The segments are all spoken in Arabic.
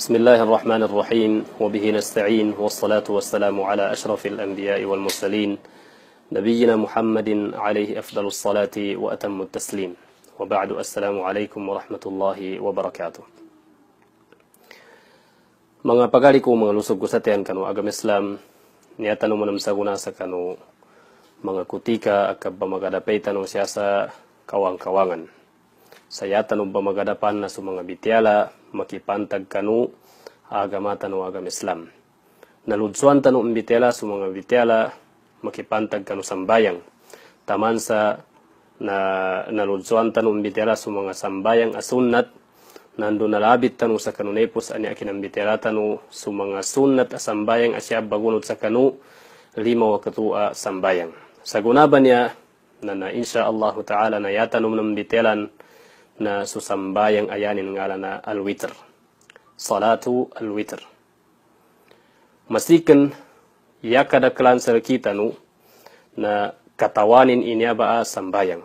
بسم الله الرحمن الرحيم وبه نستعين والصلاة والسلام على أشرف الأنبياء والمرسلين نبينا محمد عليه أفضل الصلاة وأتم التسليم وبعد السلام عليكم ورحمة الله وبركاته Mga pagaliku mga lusog gusatian kanu agam Islam niatan mo namsaguna sa kanu mga kutika akab pamagadapaitan o siya sa kawang-kawangan. sayatan ubba magadapan na mga bitiala makipantag kanu agamatan o agam Islam. Naludsuan tanu umbitiala mga bitiala makipantag kanu sambayang. Taman sa na naludsuan tanu umbitiala mga sambayang asunat nando nalabit tanu sa kanunepos ani akinambitiala tanu mga sunat asambayang asya bagunod sa kanu lima wakatua sambayang. Sa gunaban niya na na insya Allah ta'ala na yatanom ng bitelan na susambayang ayanin ngala na alwitr. Salatu alwitr. Masikin, ya kada klanser kita nu na katawanin inya ba sambayang.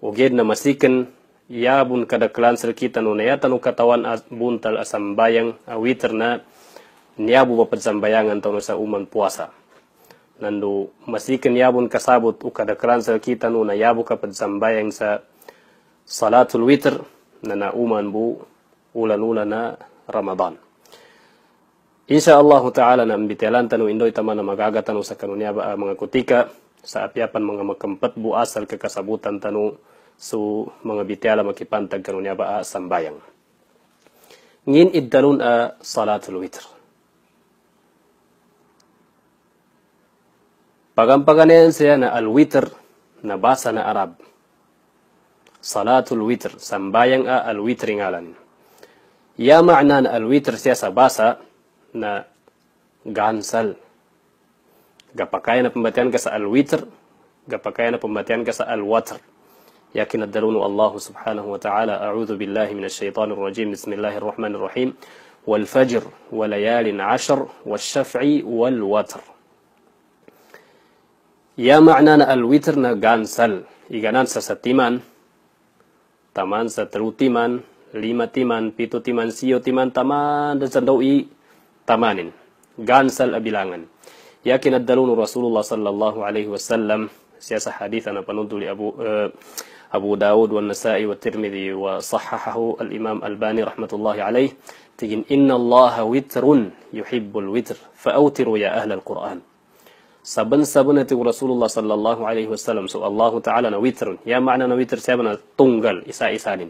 ogen na masikin, ya bun kada klanser kita nu na ya tanu katawan buntal asambayang awitr na nia niyabu ba pagsambayangan tau sa uman puasa. Nandu masikin ya bun kasabot u kada klanser kita nu na yabu ka pagsambayang sa صلاة الوتر ننا أومان بو أولا أولنا رمضان Insya Allah Ta'ala nam bitelan tanu indoy tamana magaga tanu sakanunya ba mengakutika saapiapan mga makempat bu asal kekasabutan tanu su mga bitela makipantag kanunya ba sambayang. Ngin iddalun a salatul witr. Pagampaganen siya na al-witr na basa na Arab. صلاة الوتر سمبايان الوترين علن يا معنى الوتر سياسة باسا نا غانسل غا باكاينا بمباتيان كسا الوتر غا باكاينا بمباتيان كسا الوتر يكن الدلون الله سبحانه وتعالى أعوذ بالله من الشيطان الرجيم بسم الله الرحمن الرحيم والفجر وليال عشر والشفع والوتر يا معنى الوتر نا غانسل إيغانان ساستيمان taman satelu timan, lima timan, pitu timan, sio timan, taman dan sandawi tamanin. Gansal abilangan. Yakin adalun Rasulullah sallallahu alaihi wasallam siasa hadis ana panuduli Abu uh, wa داود والنسائي والترمذي al الإمام الباني رحمة الله عليه تجن إن الله وتر يحب الوتر فأوتروا يا أهل quran sabun sabunati Rasulullah sallallahu alaihi wasallam so Allahu ta'ala na witrun ya ma'na na witr sabana tunggal isa-isanin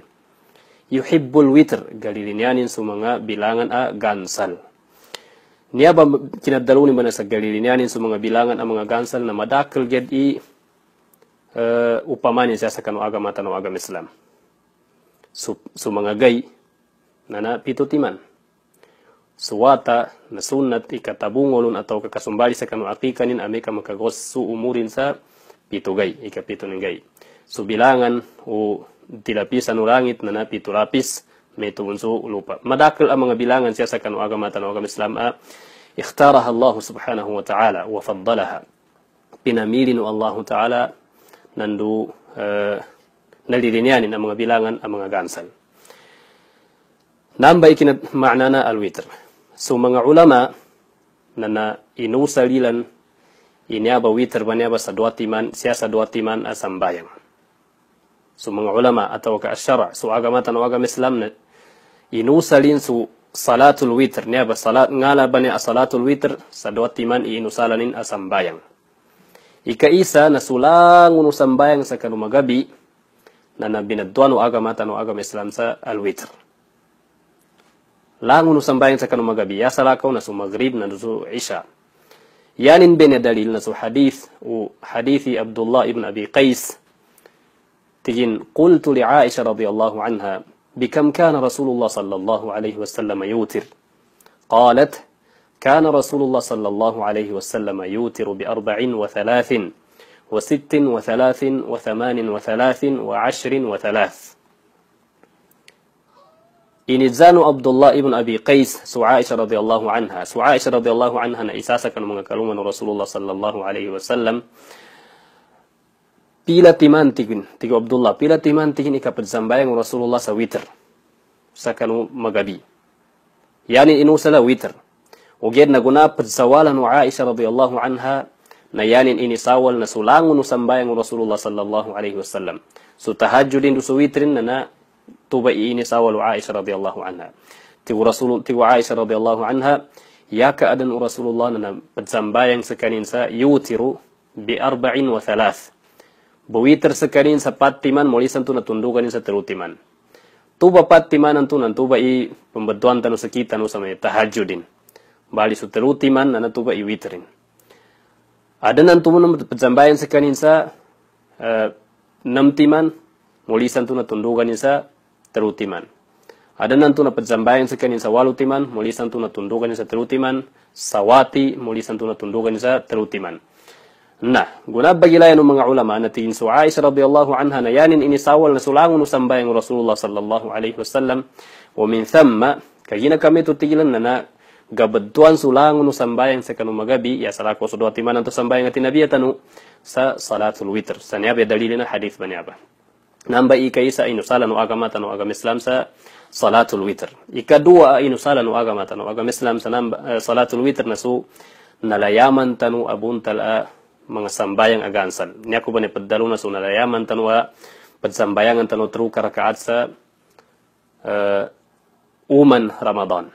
yuhibbul witr galilinianin sumanga bilangan a gansal niaba kinadaluni mana sa galilinianin sumanga bilangan a mga gansal na madakal ged i uh, upamanin siya sa kanu agama tanong agama Islam sumanga so, so gay na na pito timan suwata na sunat ikatabungon ataw kakasumbali sa kanu akika nin ame ka makagossu umurin sa pitugay ikapito ng gay so bilangan o tilapisan o langit na na pito may tumunso lupa madakil ang mga bilangan siya sa kanu agama tanong agama Islam a ah, ikhtaraha Allah subhanahu wa ta'ala wa faddalaha pinamili no Allah ta'ala nandu uh, eh, nalilinyanin ang mga bilangan ang mga gansal Namba ikinat ma'nana al-witr. So mga ulama na na inusalilan inyaba witar banyaba sa duatiman siya sa duatiman asambayang. So mga ulama atau ka asyara so agamatan o agam Islam na inusalin su salatul witr niaba salat ngala bani salatul witr sa duatiman inusalanin asambayang. Ikaisa na sulangun usambayang sa kanumagabi na nabinadwan o agamatan o agam Islam sa al-witr. langu nu sambayin sakanu magabi ya sala kauna su maghrib na su isha yanin bene dalil na su hadith u hadithi abdullah ibn abi qais tijin kultu li aisha radiyallahu anha bikam kana rasulullah sallallahu alayhi wa sallam yutir qalat كان رسول الله صلى الله عليه وسلم يوتر بأربع وثلاث وست وثلاث وثمان وثلاث وعشر وثلاث Inizan Abdullah ibn Abi Qais su Aisyah radhiyallahu anha. Su Aisyah radhiyallahu anha na isasa kan mengakaluman Rasulullah sallallahu alaihi wasallam. Pila timantigin, tiga Abdullah, pila timantigin ika perzambayang Rasulullah sa witr. Sakanu magabi. Yani inu sala witr. Uged na guna perzawalan Aisyah radhiyallahu anha na yanin ini sawal na sulangun sambayang Rasulullah sallallahu alaihi wasallam. Su tahajjudin dusu witrin na na Tuba tabi'ini sawal Aisyah radhiyallahu anha. Tiga Rasul tiga Aisyah radhiyallahu anha ya keadaan Rasulullah nana yang sekalian sa yutiru bi arba'in wa thalath. Bui tersekalian sa patiman mulai santun tundukan sa terutiman. Tu bapat timan antu nan tu bai pembetuan tanu sekita nu sama tahajudin. Bali su terutiman nana tu bai witerin. Ada nan tu nan berzambayang sekalian sa uh, eh, nam tu mulai santun tundukan terutiman. ada nantu na pejambayan sekian yang sawal utiman, mulisan santu na tundukan yang terutiman, sawati mulisan santu na tundukan yang terutiman. Nah, guna bagi layan mga ulama nanti tiin su Aisyah radiyallahu anha na yanin ini sawal na sulangun usambayan Rasulullah sallallahu alaihi wasallam wa min thamma, kagina kami tutigilan na na gabaduan sulangun yang sekian umagabi ya salaku sudu atiman antusambayan ati nabiya tanu sa salatul witr. Saya Saniyabi dalilina hadith baniyabah. namba ikaisa inu sala nu agamata nu agam islamsa salatul witr ikadua inu sala nu agamata nu agam islamsa namba salatul witr nasu nalayaman tanu abun tala mga sambayang agansal niya ko ba ni padaluna so nalayaman tanu wa padsambayangan tanu tru karakaat sa uh, uman ramadan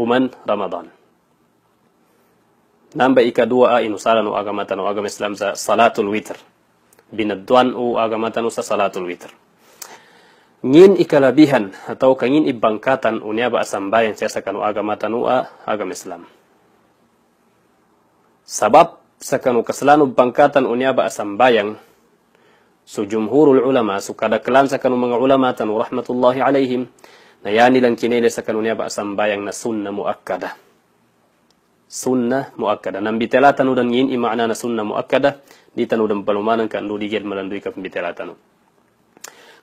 uman ramadan namba ikadua inu sala nu agamata nu agam islamsa salatul witr binadduan u agamatan usa salatul witr ngin ikalabihan atau kangin ibangkatan unia ba sambayan sesakan u agamatan u agam islam sabab sakanu kasalan u bangkatan unia ba sambayan su jumhurul ulama su kada kelan sakanu mga ulama tanu rahmatullahi alaihim na yani lang kinele sakanu unia ba sambayan na sunna muakkadah sunnah muakkada nan bitala tanu dan yin i makna na sunnah muakkada di tanu dan palumanan kan du diget melandui ka bitala tanu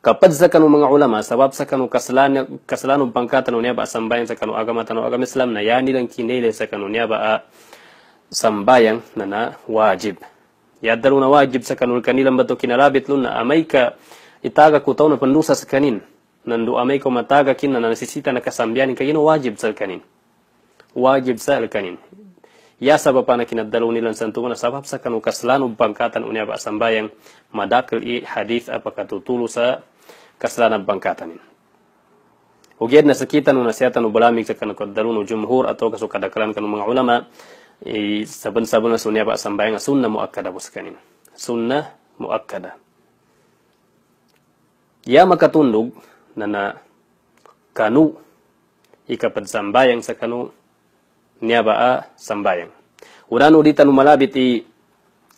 kapat zakanu mga ulama sabab sakanu kaslan kaslanu bangka tanu ne ba sambayan sakanu agama tanu agama islam na yani dan kinele sakanu ne ba sambayan na na wajib ya daruna wajib sakanu kanilam batu kinalabit lunna amaika itaga kutau na pendusa sakanin nan du amaiko mataga kinna na sisita na kasambian kayino wajib sakanin wajib salkanin ya sabab anak kina dalun ilan santuna sabab sakan kaslanu bangkatan unia ba yang madakil i hadis apa katu tulu sa kaslan bangkatan Ugiat na sakitan na nasihatan ubalamik sa kanakot dalun jumhur atau kasukadakalan kanu mga ulama saban-saban na sunya pa sambayang sunna muakkada buskanin. Sunnah muakkada. Ya makatundog na nana kanu ikapad yang sa kanu niaba a sambayang urano dita no malabit i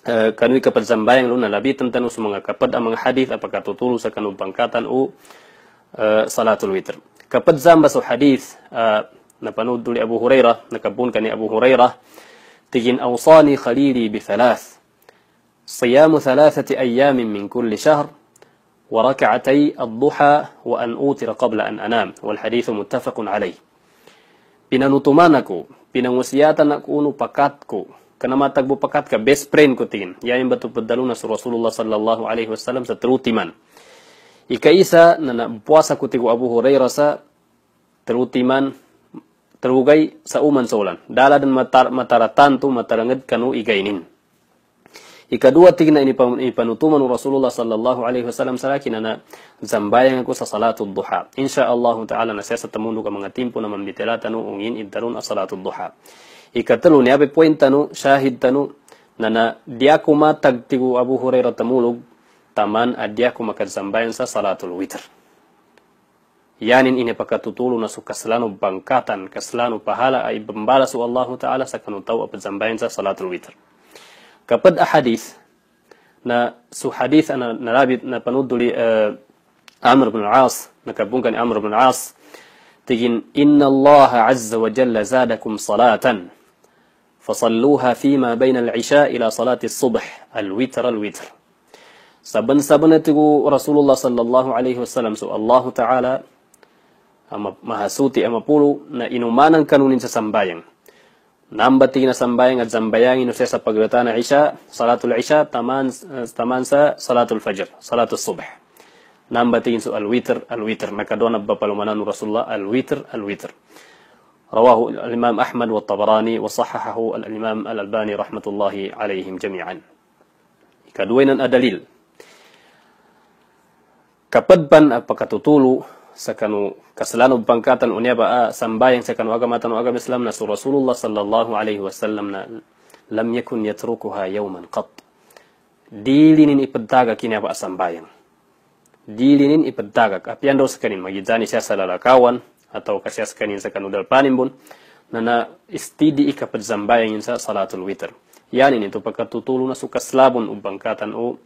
Uh, kanui kapad sambayang luna labi tentang us mga kapad ang mga hadith apakah tuturo sa kanung pangkatan o uh, salatul witr. Kapad zamba sa hadith uh, na panood duli Abu Hurairah, nakabun ka ni Abu Hurairah, tigin awsani khalili bi thalath. صيام ثلاثة أيام من كل شهر وركعتي الضحى وأن أوتر قبل أن أنام والحديث متفق عليه Pinanutuman ako, pinangusiyatan ako uno pakat ko, kanamatagbo pakat ka, best friend ko tin. Yan yung batupadalo na sa Rasulullah sallallahu alaihi wasallam sa terutiman. Ikaisa na nabuwasa ko tigo Abu Hurairah sa terutiman terugay sa uman solan. ulan. Dala dan matar mataratan to matarangad kanu igainin. ikadua tigna ini panutuman rasulullah sallallahu alaihi wasallam salakina na zambayang ko sa salatul duha insyaallah ta'ala na sesa temundu ka mga timpo na mambitelatan ungin iddarun as salatu duha ikatalo ni abe tanu syahid tanu na na diakuma tagtigu Abu Hurairah tamulog taman adiakuma kadzambayan sa salatul witr yanin ine pakatutulu na su kaslanu bangkatan kaslanu pahala ay bambala su Allah ta'ala sa kanutaw apadzambayan sa salatul witr كبد أحاديث نا سو حديث أنا نرابي نبنود لي أمر آه، بن العاص نكبون كان أمر بن العاص تجين إن الله عز وجل زادكم صلاة فصلوها فيما بين العشاء إلى صلاة الصبح الوتر الوتر سبن سبن تقو رسول الله صلى الله عليه وسلم سو الله تعالى أما أما بولو نا إنو inumanan kanunin sa sambayan نعمبتي نسمباين الزمبيان نفسي سبقرتان عشاء صلاة العشاء تمان صلاة الفجر صلاة الصبح نعمبتي نسو الويتر الويتر ببابا لمنان رسول الله الويتر الويتر رواه الإمام أحمد والطبراني وصححه الإمام الألباني رحمة الله عليهم جميعا كدوينا أدليل كبدبا تطولو سكنوا كسلانو بانكاتا ونيابا آه، سامباين سكنوا اغاماتا واغام اسلامنا رسول الله صلى الله عليه وسلم لم يكن يتركها يوما قط ديلين ابتاغا كينيابا آه، سامباين ديلين ابتاغا ابياندو سكنين مجيزاني سياسة كاوان اتو كسياسة كنين سكنوا دالبانيمبون نانا استيدي ايكا بزامباين ينسى صلاة الويتر يعني نتو بكاتو طولو نسو كسلابون بانكاتا او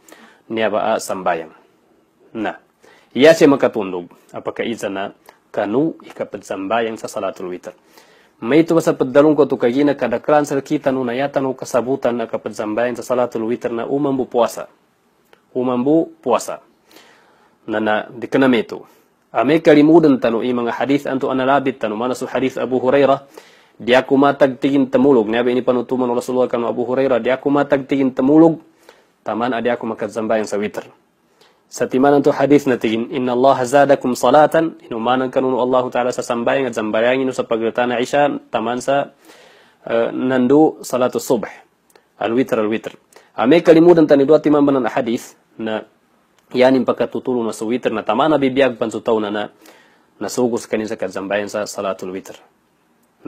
نيابا آه، سامباين نعم ia se makatundog apakah iza na kanu ika yang sa salatul witr may ito sa pagdalong ko tukagi na kadakran sa kita nun ayatan o kasabutan na yang sa salatul witr na umam bu puasa. umam bu puasa. Na na dikanam itu. Ame kalimudan tanu i mga hadith antu analabit tanu mana su hadith Abu Hurairah. dia aku matag tingin temulug Nabi ini panutuman Rasulullah kanu Abu Hurairah. dia aku matag tingin temulug. Taman adi aku makasambayan sa witr. ستيمان انتو حديث نتين ان الله زادكم صلاة انو مانا كانون الله تعالى سسنباين اتزنباين انو سبقلتان عشاء تمانسا نندو صلاة الصبح الويتر الويتر امي كلمود انتاني دوات تيمان بنا حديث نا يعني مبكا تطولو نسو ويتر نا تمانا بيبياك بانسو تونا نا نسوغو سكنزا كتزنباين صلاة الويتر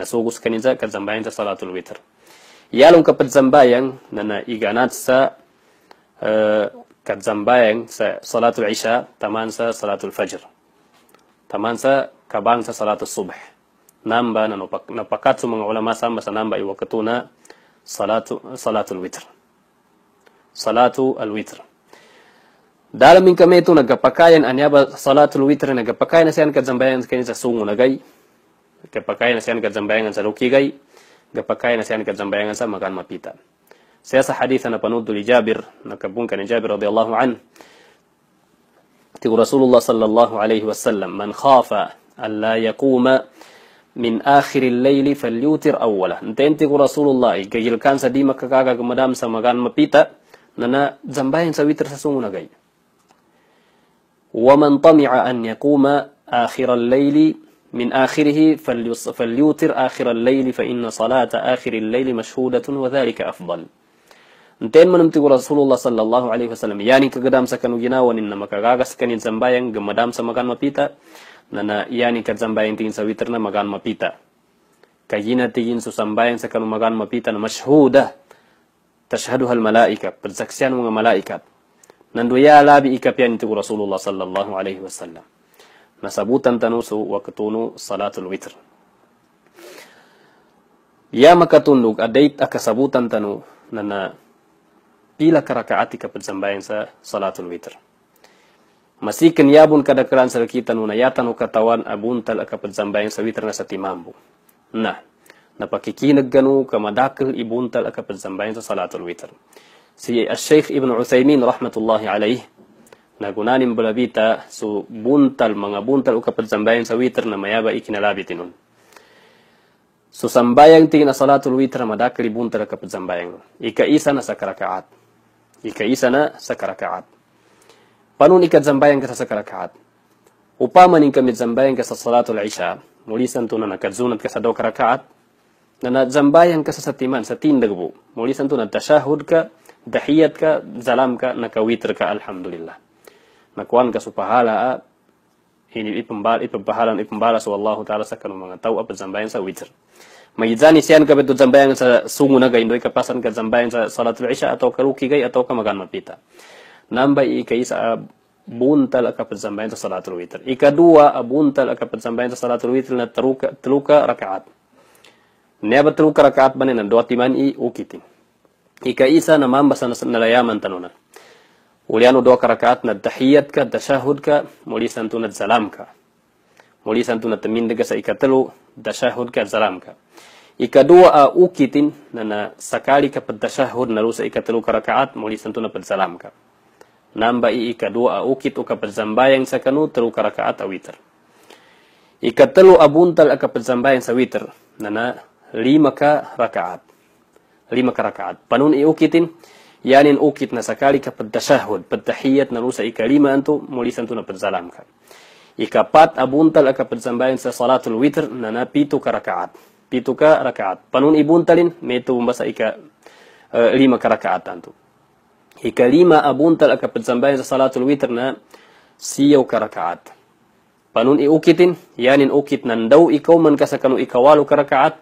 نسوغو سكنزا كتزنباين صلاة الويتر يالون كبتزنباين نا ايغانات سا kat zambayang sa salatul isya taman sa salatul fajr taman sa kabang sa salatul subh namba na nupak, napakatsu mga ulama sama sa namba iwakatu na salatu, salatul witr salatul alwitr dalam min kami itu nagapakayan anyaba salatul witr nagapakayan na siyan kat zambayang kanya sa sungu na gay nagapakayan na siyan kat zambayang sa lukigay nagapakayan na siyan kat zambayang sa magan mapitan سياسة حديثة نبنود لجابر نكبون كان جابر رضي الله عنه تقول رسول الله صلى الله عليه وسلم من خاف أن لا يقوم من آخر الليل فليوتر أولا انت رسول الله إيه، كي يلقان سديما كاكاكا مدام سمغان مبيتا ننا زنباين سويتر سسونا جاي ومن طمع أن يقوم آخر الليل من آخره فليوتر آخر الليل فإن صلاة آخر الليل مشهودة وذلك أفضل Enten menemti ku Rasulullah sallallahu alaihi wasallam. Yani kegedam sakan ugina wanin nama kagaga sakan in zambayang gemadam samakan mapita. Nana yani kagzambayang tingin sawitrna magan mapita. Kajina tingin susambayang sakan magan mapita na mashhuda. Tashhadu hal malaika. Persaksian wang malaika. Nandu ya labi ikapian itu Rasulullah sallallahu alaihi wasallam. Nasabutan tanusu waktunu salatul witer. Ya makatunduk adait akasabutan tanu nana ila karakaati ka pensambayan sa salatul witr masih kenyabun kada keran sa kita nuna yatan o katawan abuntal ka pensambayan sa witr na sa timambu na napakikinag ganu ka madakil ibuntal ka pensambayan sa salatul witr si as syeikh ibn Uthaymin rahmatullahi alayhi nagunanin balabita su buntal mga buntal o kapadzambayan sa witr na mayaba ikinalabitin nun. So sambayang tingin na salatul witr na madakali buntal o kapadzambayan Ika isa na sa karakaat. ikaisana saka rakaat panun ikat zambayan kata saka rakaat upaman inkamit zambayan kasa salatul isha mulisan tunan akadzunat kasa doka rakaat nana zambayan kasa satiman satindagbu mulisan tunan tashahud ka dahiyat ka zalam ka naka witr ka alhamdulillah nakuan ka supahala ini ipembal ipembahalan ipembalas wallahu taala sakanu mengetahui apa zambayan sa witr Maizani sian kabe tu zambaya sa sungu naga indo ka pasan ka zambaya sa salat isya atau ka ruki gai atau ka makan mapita. Namba i ka isa buntal ka pe zambaya sa salat witr. Ika dua abuntal ka pe zambaya sa salat witr na teruka teluka rakaat. Neba teluka rakaat bane na dua timan i ukiti. Ika isa na mamba sa nalayaman tanuna. Uliano dua rakaat na tahiyat ka tashahud ka muli santuna zalam ka. Muli santuna temindega sa ikatelu dashahud ka zalam ka. Ika dua a uh, ukitin nana sakali ka pentasyahud narusa ika telu karakaat rakaat muli santuna pensalam ka. Namba i ika dua a uh, ukit uka pensambayang sakanu telu ka rakaat awiter. Uh, ika telu abuntal aka pensambayang sawiter nana lima ka rakaat. Lima ka rakaat. Panun i ukitin yanin ukit na sakali ka pentasyahud pentahiyat narusa ika lima antu muli santuna pensalam ka. Ika pat abuntal aka pensambayang sa salatul witer nana pitu ka rakaat pituka rakaat. Panun ibun talin metu bahasa eh, ika lima ka rakaat antu. Ika lima abun tal aka pensambahan salatul witr na siau ka rakaat. Panun i ukitin yanin ukit nan dau ikau man kasakanu ikawalu ka rakaat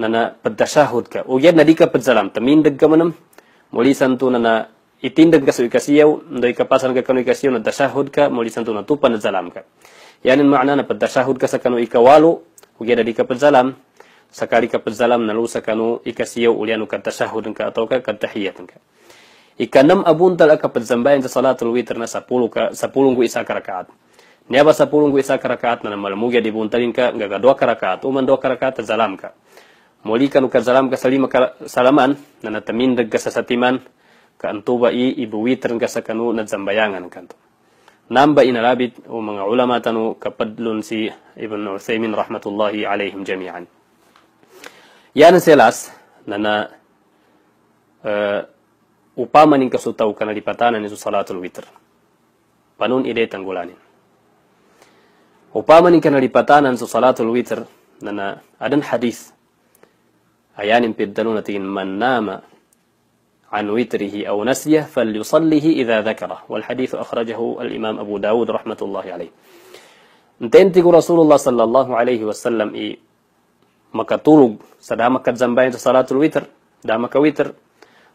nana pentasahud ka. Ugyad na dika pensalam temin degga manam mulisan tu nana itindeg kasu ikasiau ndo ikapasan ka kanu ikasiau na tasahud ka mulisan tu na tupan na zalam ka. Yanin maknana pentasahud kasakanu ikawalu ugyad na dika pensalam. سكاري كبر زلام نلو سكانو إكسيو أوليانو كتشهد إنك أتوكا كتحيات إنك إك نم أبون تلا كبر زمبا إن صلاة الويتر نسا بولو كا سبولون غو إساق ركعات نيابا سبولون غو إساق ركعات نلا ملموجا دي بون تلين كا إنك دو كركعات أو من دو كركعات زلام كا مولي كانو كزلام كسليم كسلامان نلا تمين دك كساتيمان كأنتوبا إي إبو ويتر إنك سكانو نتزمبايان إنك أنتو نامبا إن رابط أو من علماتنا كبدلون سي ابن عثيمين رحمة الله عليهم جميعاً yana selas nana uh, upama ninka so tau kana lipatana nisu salatul witr panun ide tanggulanin upama ninka na lipatana nisu salatul witr nana adan hadis ayanin piddalunati man nama عن ويتره أو نسيه فليصليه إذا ذكره والحديث أخرجه الإمام أبو داود رحمة الله عليه انتنتق رسول الله صلى الله عليه وسلم maka tulub sada maka zambayin sa salatul witr da maka witr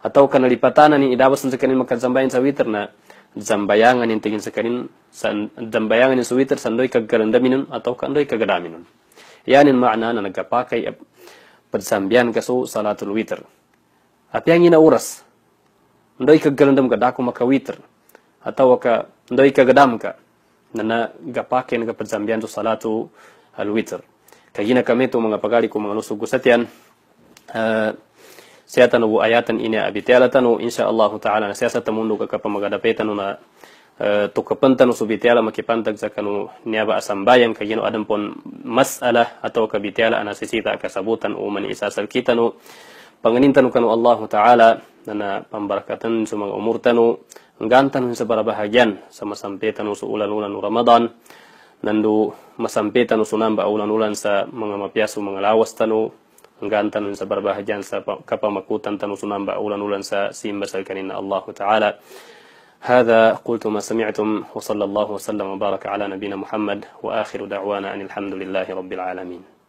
atau kana lipatana ni idawa sun sekanin maka zambayin sa witr na zambayangan ni tingin sekanin san zambayangan ni witr sandoi ka garanda minun atau ka ndoi ka gada minun yani makna na nagapakai eh, persambian ka su salatul witr apa yang ina uras ndoi ka garanda maka daku maka witr atau ka ndoi ka gadam ka nana gapakai na ka persambian tu salatul witr Kagina kami tu mga pagali ko mga nusog gusatian. Eh, saya tanu bu ayatan ini abitela tanu insya Allah Taala na saya sata mundu kaka pamagada petanu na uh, tu kapentanu subitela makipantag zakanu niaba asambayan kagino adam pon masalah atau kabitela tak kasabutan uman isa sal kita nu panganintanu kanu Allah Taala nana pemberkatan sumang umur tanu enggantan sebara bahagian sama sampai tanu suulan ulan Ramadan. nando masampetano sunamba aulan-ulan sa mga mapiaso mga lawas tano hanggaan tano sa barbahajan sa kapamakutan tano sunamba aulan-ulan sa simba sa kanin na Allah Ta'ala هذا قلت ما سمعتم وصلى الله وسلم وبارك على نبينا محمد وآخر دعوانا أن الحمد لله رب العالمين